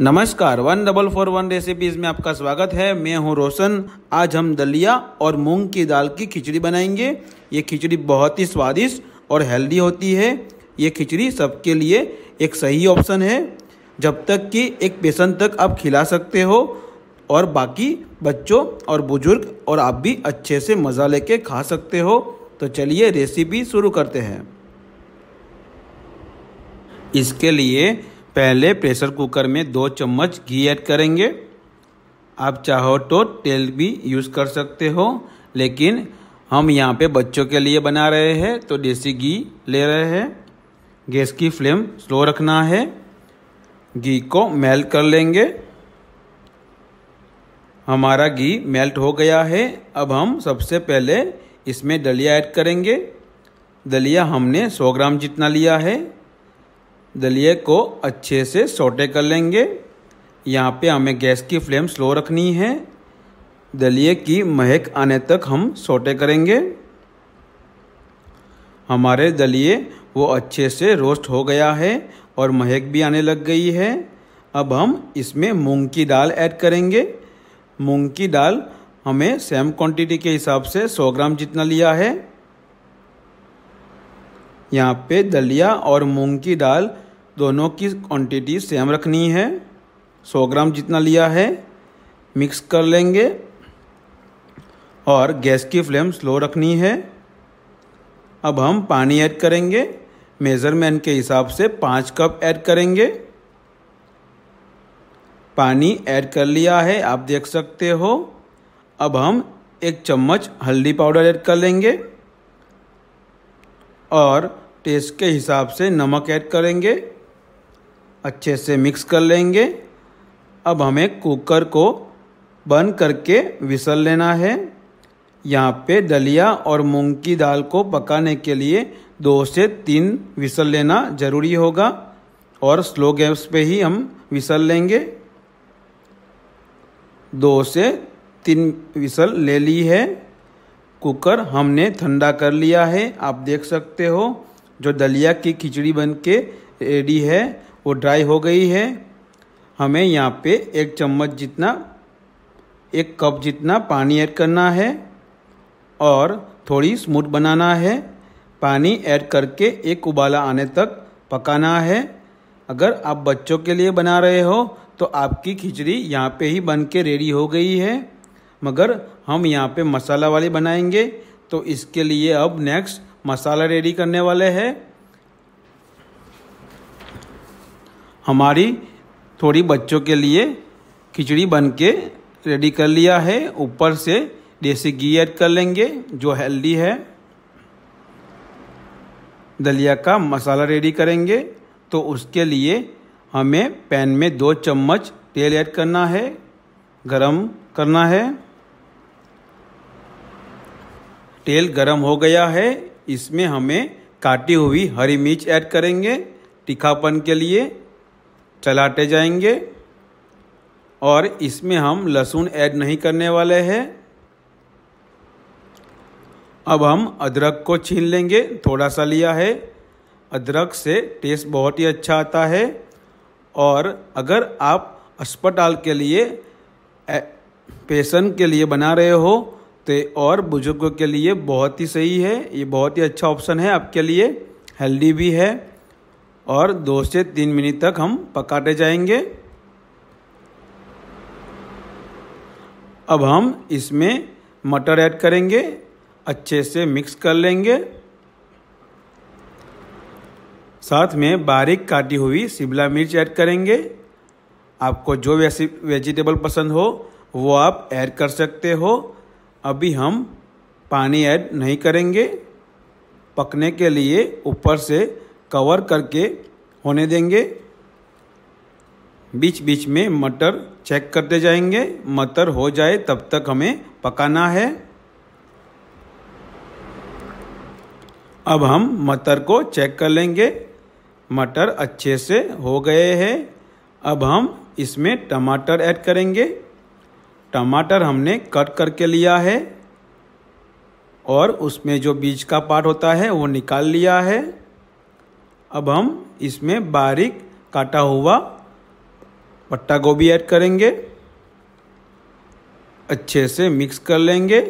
नमस्कार one double four one recipes में आपका स्वागत है मैं हूं रोशन आज हम दलिया और मूंग की दाल की खिचड़ी बनाएंगे ये खिचड़ी बहुत ही स्वादिष्ट और हेल्दी होती है ये खिचड़ी सबके लिए एक सही ऑप्शन है जब तक कि एक पेशेंट तक आप खिला सकते हो और बाकी बच्चों और बुजुर्ग और आप भी अच्छे से मज़ा लेके खा सकते हो तो चलिए रेसिपी शुरू करते हैं इसके लिए पहले प्रेशर कुकर में दो चम्मच घी ऐड करेंगे आप चाहो तो तेल भी यूज़ कर सकते हो लेकिन हम यहाँ पे बच्चों के लिए बना रहे हैं तो देसी घी ले रहे हैं गैस की फ्लेम स्लो रखना है घी को मेल्ट कर लेंगे हमारा घी मेल्ट हो गया है अब हम सबसे पहले इसमें दलिया ऐड करेंगे दलिया हमने 100 ग्राम जितना लिया है दलिए को अच्छे से सोटे कर लेंगे यहाँ पे हमें गैस की फ्लेम स्लो रखनी है दलिए की महक आने तक हम सोटे करेंगे हमारे दलिए वो अच्छे से रोस्ट हो गया है और महक भी आने लग गई है अब हम इसमें मूंग की दाल ऐड करेंगे मूंग की दाल हमें सेम क्वांटिटी के हिसाब से 100 ग्राम जितना लिया है यहाँ पे दलिया और मूंग की दाल दोनों की क्वांटिटी सेम रखनी है 100 ग्राम जितना लिया है मिक्स कर लेंगे और गैस की फ्लेम स्लो रखनी है अब हम पानी ऐड करेंगे मेज़रमेंट के हिसाब से पाँच कप ऐड करेंगे पानी ऐड कर लिया है आप देख सकते हो अब हम एक चम्मच हल्दी पाउडर ऐड कर लेंगे और टेस्ट के हिसाब से नमक ऐड करेंगे अच्छे से मिक्स कर लेंगे अब हमें कुकर को बंद करके विसल लेना है यहाँ पे दलिया और मूंग की दाल को पकाने के लिए दो से तीन विसल लेना ज़रूरी होगा और स्लो गैस पे ही हम विसल लेंगे दो से तीन विसल ले ली है कुकर हमने ठंडा कर लिया है आप देख सकते हो जो दलिया की खिचड़ी बन के रेडी है वो ड्राई हो गई है हमें यहाँ पे एक चम्मच जितना एक कप जितना पानी ऐड करना है और थोड़ी स्मूथ बनाना है पानी ऐड करके एक उबाला आने तक पकाना है अगर आप बच्चों के लिए बना रहे हो तो आपकी खिचड़ी यहाँ पे ही बन के रेडी हो गई है मगर हम यहाँ पे मसाला वाली बनाएंगे तो इसके लिए अब नेक्स्ट मसाला रेडी करने वाले हैं हमारी थोड़ी बच्चों के लिए खिचड़ी बन के रेडी कर लिया है ऊपर से देसी घी ऐड कर लेंगे जो हेल्दी है दलिया का मसाला रेडी करेंगे तो उसके लिए हमें पैन में दो चम्मच तेल ऐड करना है गरम करना है तेल गरम हो गया है इसमें हमें काटी हुई हरी मिर्च ऐड करेंगे तीखापन के लिए चलाते जाएंगे और इसमें हम लहसुन ऐड नहीं करने वाले हैं अब हम अदरक को छीन लेंगे थोड़ा सा लिया है अदरक से टेस्ट बहुत ही अच्छा आता है और अगर आप अस्पताल के लिए पेशेंट के लिए बना रहे हो तो और बुज़ुर्गों के लिए बहुत ही सही है ये बहुत ही अच्छा ऑप्शन है आपके लिए हेल्दी भी है और दो से तीन मिनट तक हम पकाते जाएंगे अब हम इसमें मटर ऐड करेंगे अच्छे से मिक्स कर लेंगे साथ में बारीक काटी हुई शिमला मिर्च ऐड करेंगे आपको जो वेजिटेबल पसंद हो वो आप ऐड कर सकते हो अभी हम पानी ऐड नहीं करेंगे पकने के लिए ऊपर से कवर करके होने देंगे बीच बीच में मटर चेक करते जाएंगे मटर हो जाए तब तक हमें पकाना है अब हम मटर को चेक कर लेंगे मटर अच्छे से हो गए हैं अब हम इसमें टमाटर ऐड करेंगे टमाटर हमने कट करके लिया है और उसमें जो बीज का पार्ट होता है वो निकाल लिया है अब हम इसमें बारीक काटा हुआ पत्ता गोभी ऐड करेंगे अच्छे से मिक्स कर लेंगे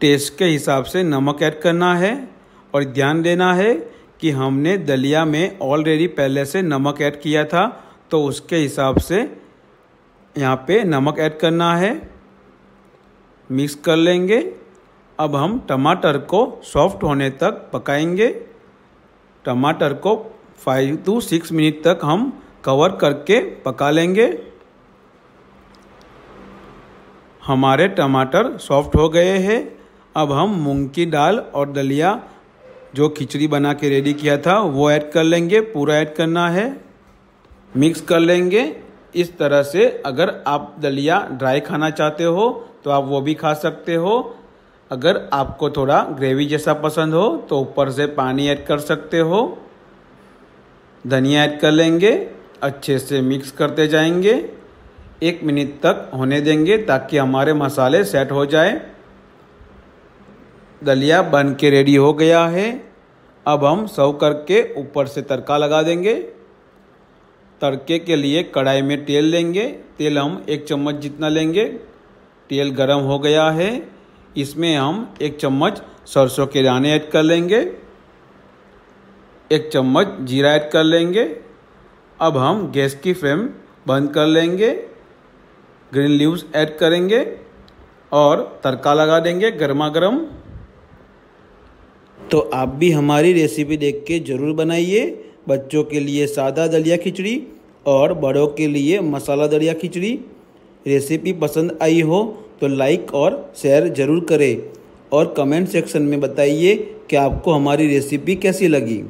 टेस्ट के हिसाब से नमक ऐड करना है और ध्यान देना है कि हमने दलिया में ऑलरेडी पहले से नमक ऐड किया था तो उसके हिसाब से यहाँ पे नमक ऐड करना है मिक्स कर लेंगे अब हम टमाटर को सॉफ्ट होने तक पकाएंगे टमाटर को फाइव टू सिक्स मिनट तक हम कवर करके पका लेंगे हमारे टमाटर सॉफ्ट हो गए हैं अब हम मूंग की दाल और दलिया जो खिचड़ी बना के रेडी किया था वो ऐड कर लेंगे पूरा ऐड करना है मिक्स कर लेंगे इस तरह से अगर आप दलिया ड्राई खाना चाहते हो तो आप वो भी खा सकते हो अगर आपको थोड़ा ग्रेवी जैसा पसंद हो तो ऊपर से पानी ऐड कर सकते हो धनिया ऐड कर लेंगे अच्छे से मिक्स करते जाएंगे एक मिनट तक होने देंगे ताकि हमारे मसाले सेट हो जाए दलिया बन के रेडी हो गया है अब हम सर्व करके ऊपर से तड़का लगा देंगे तड़के के लिए कढ़ाई में तेल लेंगे तेल हम एक चम्मच जितना लेंगे तेल गरम हो गया है इसमें हम एक चम्मच सरसों के दाने ऐड कर लेंगे एक चम्मच जीरा ऐड कर लेंगे अब हम गैस की फ्लेम बंद कर लेंगे ग्रीन लीव्स ऐड करेंगे और तड़का लगा देंगे गर्मा गर्म तो आप भी हमारी रेसिपी देख के ज़रूर बनाइए बच्चों के लिए सादा दलिया खिचड़ी और बड़ों के लिए मसाला दलिया खिचड़ी रेसिपी पसंद आई हो तो लाइक और शेयर ज़रूर करें और कमेंट सेक्शन में बताइए कि आपको हमारी रेसिपी कैसी लगी